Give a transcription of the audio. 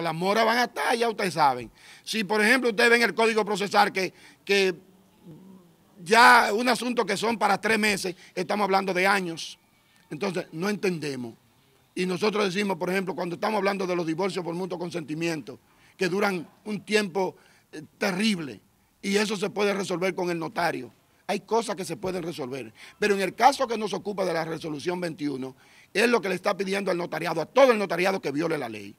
Las mora van a estar, ya ustedes saben. Si, por ejemplo, ustedes ven el código procesal que, que ya un asunto que son para tres meses, estamos hablando de años. Entonces, no entendemos. Y nosotros decimos, por ejemplo, cuando estamos hablando de los divorcios por mutuo consentimiento, que duran un tiempo eh, terrible, y eso se puede resolver con el notario. Hay cosas que se pueden resolver. Pero en el caso que nos ocupa de la resolución 21, es lo que le está pidiendo al notariado, a todo el notariado que viole la ley.